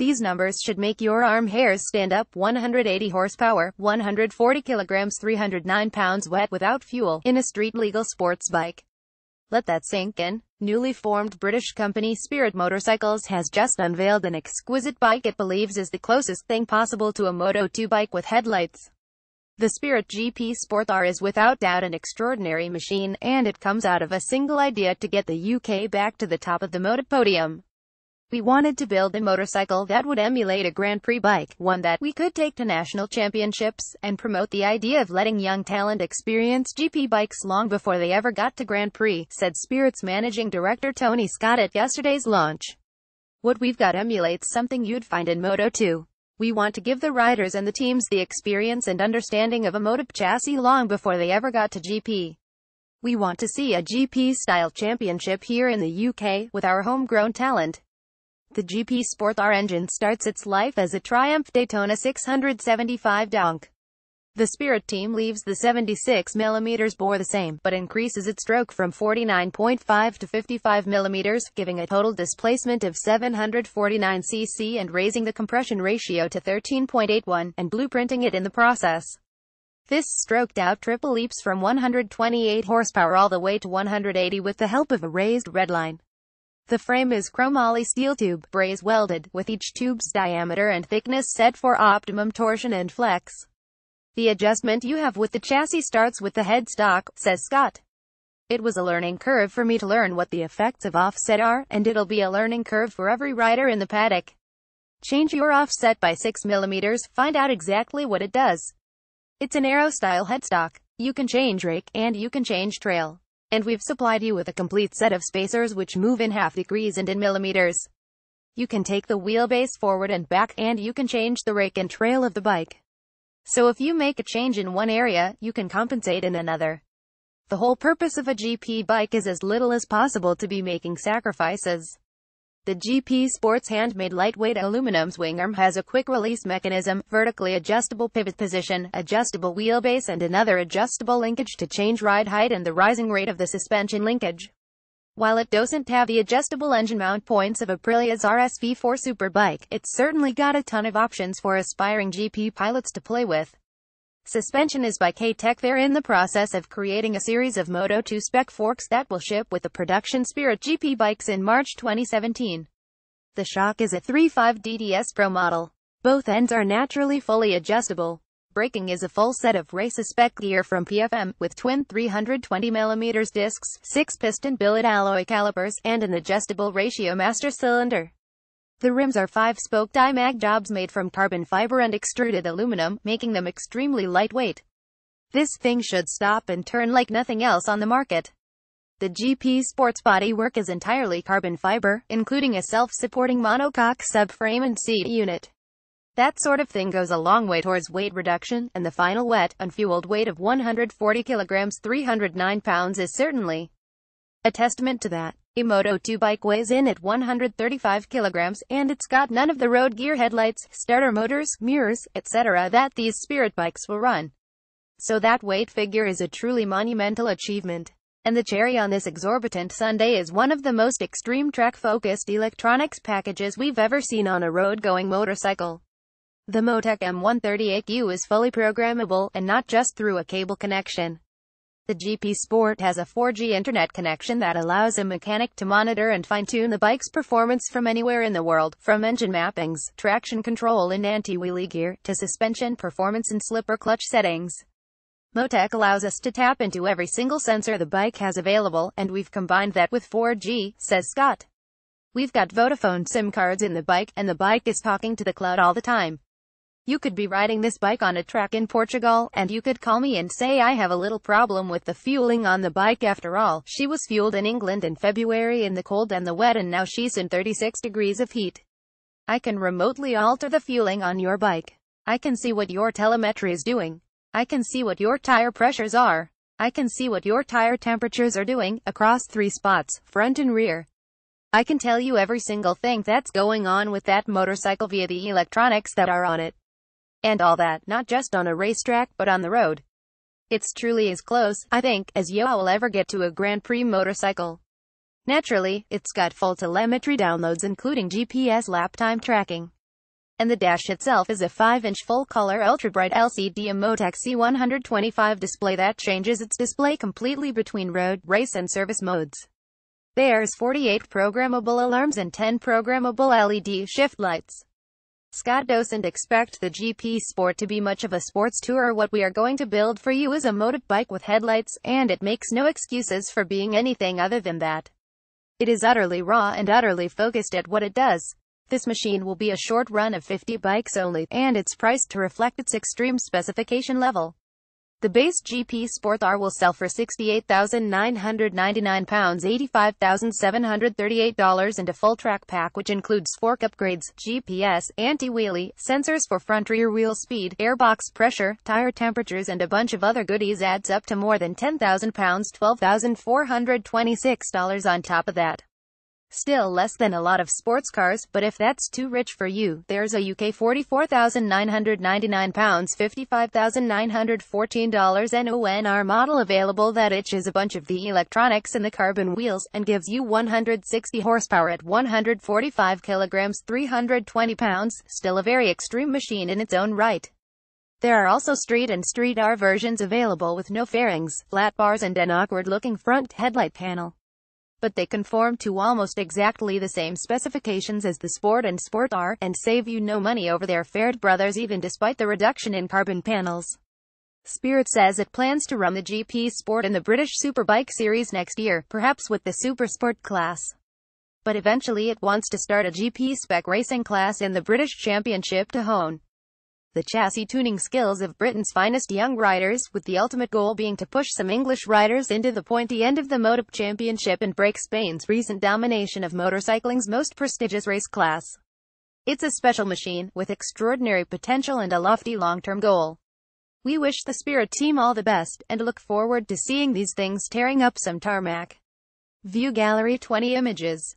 These numbers should make your arm hairs stand up 180 horsepower, 140 kilograms, 309 pounds wet without fuel, in a street-legal sports bike. Let that sink in. Newly formed British company Spirit Motorcycles has just unveiled an exquisite bike it believes is the closest thing possible to a Moto 2 bike with headlights. The Spirit GP Sport R is without doubt an extraordinary machine, and it comes out of a single idea to get the UK back to the top of the moto podium. We wanted to build a motorcycle that would emulate a Grand Prix bike, one that we could take to national championships, and promote the idea of letting young talent experience GP bikes long before they ever got to Grand Prix, said Spirit's managing director Tony Scott at yesterday's launch. What we've got emulates something you'd find in Moto 2. We want to give the riders and the teams the experience and understanding of a moto chassis long before they ever got to GP. We want to see a GP-style championship here in the UK, with our homegrown talent. The GP Sport R engine starts its life as a Triumph Daytona 675 Donk. The Spirit team leaves the 76mm bore the same, but increases its stroke from 49.5 to 55mm, giving a total displacement of 749cc and raising the compression ratio to 13.81, and blueprinting it in the process. This stroked out triple leaps from 128 horsepower all the way to 180 with the help of a raised redline. The frame is chromoly steel tube, braze welded, with each tube's diameter and thickness set for optimum torsion and flex. The adjustment you have with the chassis starts with the headstock, says Scott. It was a learning curve for me to learn what the effects of offset are, and it'll be a learning curve for every rider in the paddock. Change your offset by 6 mm, find out exactly what it does. It's an aero style headstock. You can change rake, and you can change trail. And we've supplied you with a complete set of spacers which move in half degrees and in millimeters. You can take the wheelbase forward and back and you can change the rake and trail of the bike. So if you make a change in one area, you can compensate in another. The whole purpose of a GP bike is as little as possible to be making sacrifices. The GP Sports handmade lightweight aluminum swingarm has a quick release mechanism, vertically adjustable pivot position, adjustable wheelbase and another adjustable linkage to change ride height and the rising rate of the suspension linkage. While it doesn't have the adjustable engine mount points of Aprilia's RSV4 Superbike, it's certainly got a ton of options for aspiring GP pilots to play with. Suspension is by K-Tech. They're in the process of creating a series of Moto 2 spec forks that will ship with the production Spirit GP bikes in March 2017. The shock is a 3.5 DDS Pro model. Both ends are naturally fully adjustable. Braking is a full set of race spec gear from PFM, with twin 320mm discs, 6-piston billet alloy calipers, and an adjustable ratio master cylinder. The rims are five-spoke die-mag jobs made from carbon fiber and extruded aluminum, making them extremely lightweight. This thing should stop and turn like nothing else on the market. The GP Sports bodywork is entirely carbon fiber, including a self-supporting monocoque subframe and seat unit. That sort of thing goes a long way towards weight reduction, and the final wet, unfueled weight of 140 kilograms 309 pounds is certainly a testament to that. Emoto 2 bike weighs in at 135 kilograms, and it's got none of the road gear headlights, starter motors, mirrors, etc. that these Spirit bikes will run. So that weight figure is a truly monumental achievement. And the cherry on this exorbitant Sunday is one of the most extreme track-focused electronics packages we've ever seen on a road-going motorcycle. The Motec M138U is fully programmable, and not just through a cable connection. The GP Sport has a 4G internet connection that allows a mechanic to monitor and fine-tune the bike's performance from anywhere in the world, from engine mappings, traction control and anti-wheelie gear, to suspension performance and slipper clutch settings. Motec allows us to tap into every single sensor the bike has available, and we've combined that with 4G, says Scott. We've got Vodafone SIM cards in the bike, and the bike is talking to the cloud all the time. You could be riding this bike on a track in Portugal, and you could call me and say I have a little problem with the fueling on the bike after all. She was fueled in England in February in the cold and the wet and now she's in 36 degrees of heat. I can remotely alter the fueling on your bike. I can see what your telemetry is doing. I can see what your tire pressures are. I can see what your tire temperatures are doing, across three spots, front and rear. I can tell you every single thing that's going on with that motorcycle via the electronics that are on it and all that, not just on a racetrack, but on the road. It's truly as close, I think, as Yoa will ever get to a Grand Prix motorcycle. Naturally, it's got full telemetry downloads including GPS lap time tracking. And the dash itself is a 5-inch full-color ultra-bright LCD Emotec C125 display that changes its display completely between road, race and service modes. There's 48 programmable alarms and 10 programmable LED shift lights. Scott doesn't expect the GP Sport to be much of a sports tour. What we are going to build for you is a motive bike with headlights, and it makes no excuses for being anything other than that. It is utterly raw and utterly focused at what it does. This machine will be a short run of 50 bikes only, and it's priced to reflect its extreme specification level. The base GP Sport R will sell for £68,999, $85,738 and a full track pack which includes fork upgrades, GPS, anti-wheelie, sensors for front rear wheel speed, airbox pressure, tire temperatures and a bunch of other goodies adds up to more than £10,000, $12,426 on top of that. Still less than a lot of sports cars, but if that's too rich for you, there's a UK £44,999, $55,914 NONR model available that itches a bunch of the electronics and the carbon wheels, and gives you 160 horsepower at 145 kilograms, 320 pounds, still a very extreme machine in its own right. There are also street and street R versions available with no fairings, flat bars and an awkward-looking front headlight panel but they conform to almost exactly the same specifications as the Sport and Sport R, and save you no money over their fared brothers even despite the reduction in carbon panels. Spirit says it plans to run the GP Sport in the British Superbike Series next year, perhaps with the Supersport class. But eventually it wants to start a GP spec racing class in the British Championship to hone the chassis tuning skills of Britain's finest young riders, with the ultimate goal being to push some English riders into the pointy end of the MotoGP Championship and break Spain's recent domination of motorcycling's most prestigious race class. It's a special machine, with extraordinary potential and a lofty long-term goal. We wish the Spirit team all the best, and look forward to seeing these things tearing up some tarmac. View Gallery 20 Images